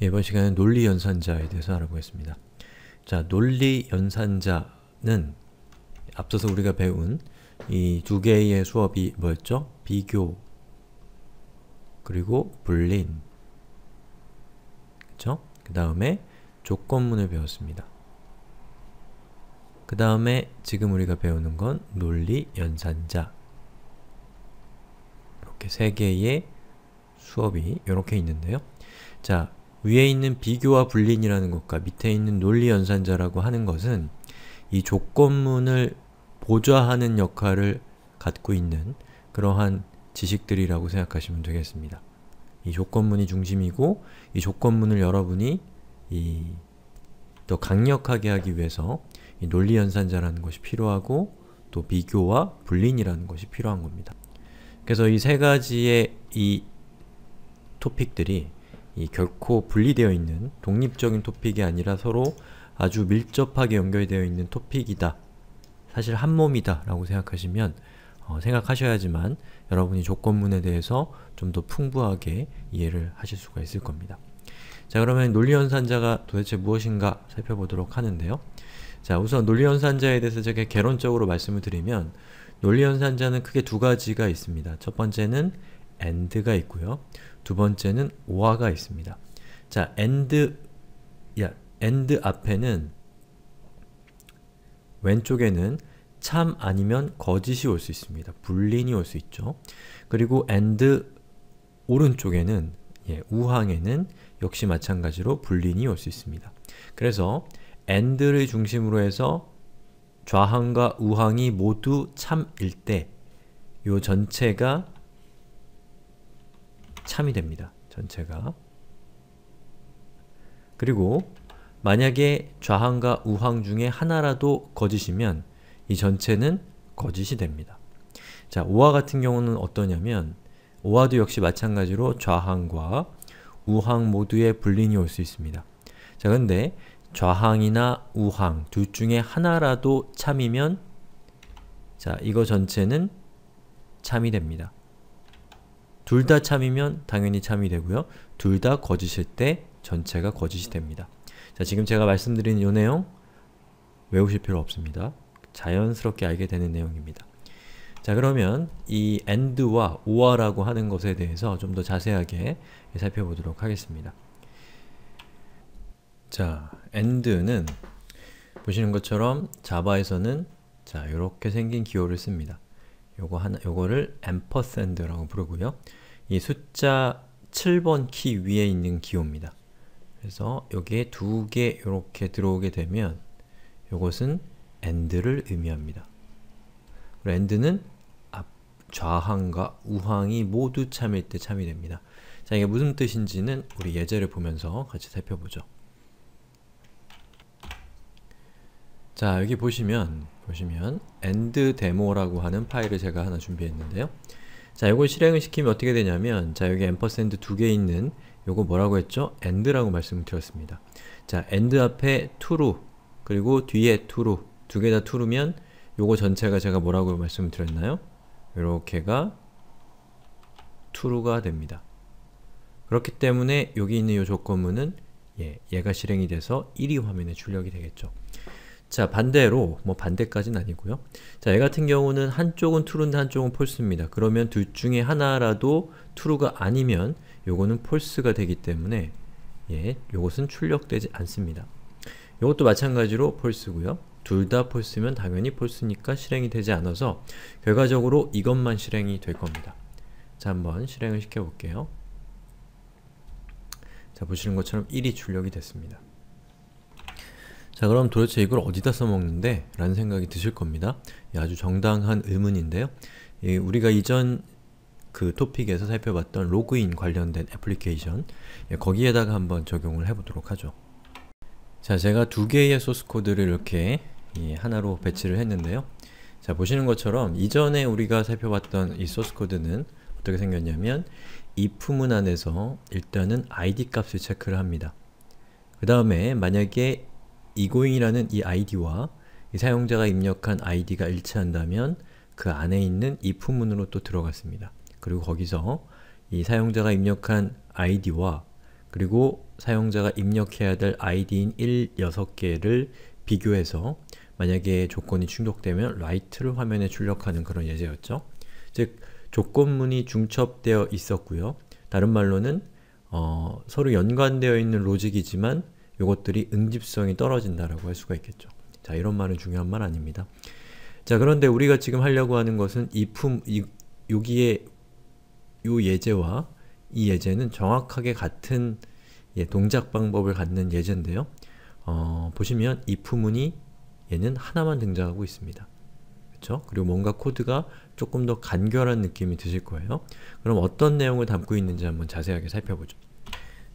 이번 시간에 논리 연산자에 대해서 알아보겠습니다. 자, 논리 연산자는 앞서서 우리가 배운 이 두 개의 수업이 뭐였죠? 비교 그리고 불린 그쵸? 그 다음에 조건문을 배웠습니다. 그 다음에 지금 우리가 배우는 건 논리 연산자 이렇게 세 개의 수업이 이렇게 있는데요. 자, 위에 있는 비교와 분린이라는 것과 밑에 있는 논리 연산자라고 하는 것은 이 조건문을 보좌하는 역할을 갖고 있는 그러한 지식들이라고 생각하시면 되겠습니다. 이 조건문이 중심이고 이 조건문을 여러분이 이더 강력하게 하기 위해서 이 논리 연산자라는 것이 필요하고 또 비교와 분린이라는 것이 필요한 겁니다. 그래서 이 세 가지의 이 토픽들이 이 결코 분리되어 있는 독립적인 토픽이 아니라 서로 아주 밀접하게 연결되어 있는 토픽이다. 사실 한 몸이다 라고 생각하시면 어, 생각하셔야지만 여러분이 조건문에 대해서 좀 더 풍부하게 이해를 하실 수가 있을 겁니다. 자 그러면 논리연산자가 도대체 무엇인가 살펴보도록 하는데요. 자 우선 논리연산자에 대해서 제가 개론적으로 말씀을 드리면 논리연산자는 크게 두 가지가 있습니다. 첫 번째는 and가 있고요. 두 번째는 or가 있습니다. 자, and 야, and 앞에는 왼쪽에는 참 아니면 거짓이 올 수 있습니다. 불린이 올 수 있죠. 그리고 and 오른쪽에는 예, 우항에는 역시 마찬가지로 불린이 올 수 있습니다. 그래서 and를 중심으로 해서 좌항과 우항이 모두 참일 때요 전체가 참이 됩니다. 전체가. 그리고 만약에 좌항과 우항 중에 하나라도 거짓이면 이 전체는 거짓이 됩니다. 자, 오화 같은 경우는 어떠냐면 오화도 역시 마찬가지로 좌항과 우항 모두의 불린이 올 수 있습니다. 자, 근데 좌항이나 우항 둘 중에 하나라도 참이면 자, 이거 전체는 참이 됩니다. 둘다 참이면 당연히 참이 되고요. 둘 다 거짓일 때 전체가 거짓이 됩니다. 자, 지금 제가 말씀드린 요 내용 외우실 필요 없습니다. 자연스럽게 알게 되는 내용입니다. 자 그러면 이 and와 or라고 하는 것에 대해서 좀 더 자세하게 살펴보도록 하겠습니다. 자, and는 보시는 것처럼 자바에서는 자, 이렇게 생긴 기호를 씁니다. 요거 하나, 요거를 앰퍼센드라고 부르고요. 이 숫자 7번 키 위에 있는 기호입니다. 그래서 여기에 두개 이렇게 들어오게 되면 요것은 end를 의미합니다. end는 앞, 좌항과 우항이 모두 참일 때 참이 됩니다. 자, 이게 무슨 뜻인지는 우리 예제를 보면서 같이 살펴보죠. 자 여기 보시면 보시면 end demo라고 하는 파일을 제가 하나 준비했는데요. 자 이걸 실행을 시키면 어떻게 되냐면 자 여기 앰퍼센드 두 개 있는 요거 뭐라고 했죠? end라고 말씀을 드렸습니다. 자 end 앞에 true 그리고 뒤에 true 두 개 다 true면 요거 전체가 제가 뭐라고 말씀을 드렸나요? 요렇게가 true가 됩니다. 그렇기 때문에 여기 있는 요 조건문은 예, 얘가 실행이 돼서 1위 화면에 출력이 되겠죠. 자 반대로 뭐 반대까지는 아니고요. 자얘 같은 경우는 한쪽은 true인데 한쪽은 false입니다. 그러면 둘 중에 하나라도 true가 아니면 요거는 false가 되기 때문에 예, 요것은 출력되지 않습니다. 요것도 마찬가지로 false고요. 둘 다 false면 당연히 false니까 실행이 되지 않아서 결과적으로 이것만 실행이 될 겁니다. 자 한번 실행을 시켜볼게요. 자 보시는 것처럼 1이 출력이 됐습니다. 자 그럼 도대체 이걸 어디다 써먹는데? 라는 생각이 드실 겁니다. 아주 정당한 의문인데요. 예, 우리가 이전 그 토픽에서 살펴봤던 로그인 관련된 애플리케이션 예, 거기에다가 한번 적용을 해보도록 하죠. 자 제가 두 개의 소스코드를 이렇게 예, 하나로 배치를 했는데요. 자 보시는 것처럼 이전에 우리가 살펴봤던 이 소스코드는 어떻게 생겼냐면 이 품은 안에서 일단은 id 값을 체크를 합니다. 그 다음에 만약에 이고잉이라는 이 아이디와 이 사용자가 입력한 아이디가 일치한다면 그 안에 있는 이 품문으로 또 들어갔습니다. 그리고 거기서 이 사용자가 입력한 아이디와 그리고 사용자가 입력해야 될 아이디인 1, 6개를 비교해서 만약에 조건이 충족되면 라이트를 화면에 출력하는 그런 예제였죠. 즉, 조건문이 중첩되어 있었고요. 다른 말로는 어, 서로 연관되어 있는 로직이지만 요것들이 응집성이 떨어진다라고 할 수가 있겠죠. 자, 이런 말은 중요한 말 아닙니다. 자, 그런데 우리가 지금 하려고 하는 것은 이 품, 이, 여기에 요 예제와 이 예제는 정확하게 같은 예, 동작 방법을 갖는 예제인데요. 어, 보시면 이 품문이 얘는 하나만 등장하고 있습니다. 그렇죠? 그리고 뭔가 코드가 조금 더 간결한 느낌이 드실 거예요. 그럼 어떤 내용을 담고 있는지 한번 자세하게 살펴보죠.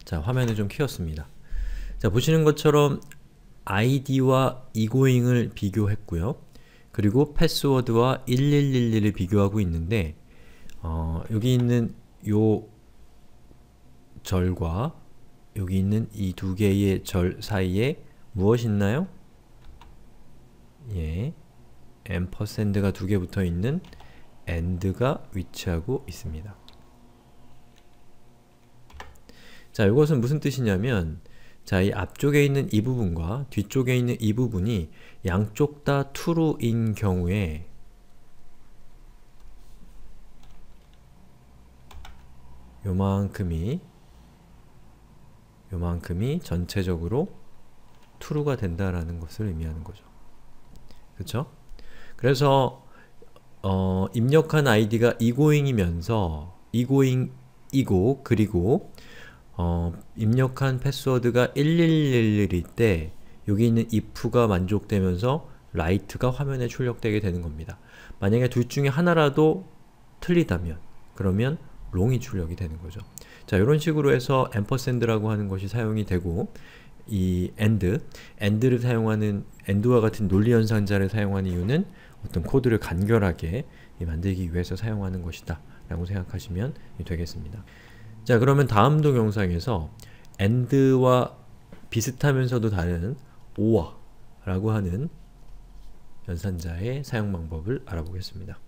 자, 화면을 좀 키웠습니다. 자 보시는 것처럼 id와 egoing을 비교했고요. 그리고 패스워드와 1111을 비교하고 있는데 어, 여기 있는 요 절과 여기 있는 이 두 개의 절 사이에 무엇이 있나요? 예, 앰퍼센드가 두 개 붙어 있는 end가 위치하고 있습니다. 자, 이것은 무슨 뜻이냐면 자, 이 앞쪽에 있는 이 부분과 뒤쪽에 있는 이 부분이 양쪽 다 true인 경우에 요만큼이 요만큼이 전체적으로 true가 된다라는 것을 의미하는 거죠. 그쵸? 그래서 어, 입력한 아이디가 이고잉이면서 이고잉이고 그리고 어, 입력한 패스워드가 1111일 때 여기 있는 if가 만족되면서 라이트가 화면에 출력되게 되는 겁니다. 만약에 둘 중에 하나라도 틀리다면 그러면 롱이 출력이 되는 거죠. 자, 이런 식으로 해서 앰퍼센드라고 하는 것이 사용이 되고 이 AND, AND를 사용하는 AND와 같은 논리 연산자를 사용하는 이유는 어떤 코드를 간결하게 만들기 위해서 사용하는 것이다 라고 생각하시면 되겠습니다. 자 그러면 다음 동영상에서 and와 비슷하면서도 다른 or라고 하는 연산자의 사용 방법을 알아보겠습니다.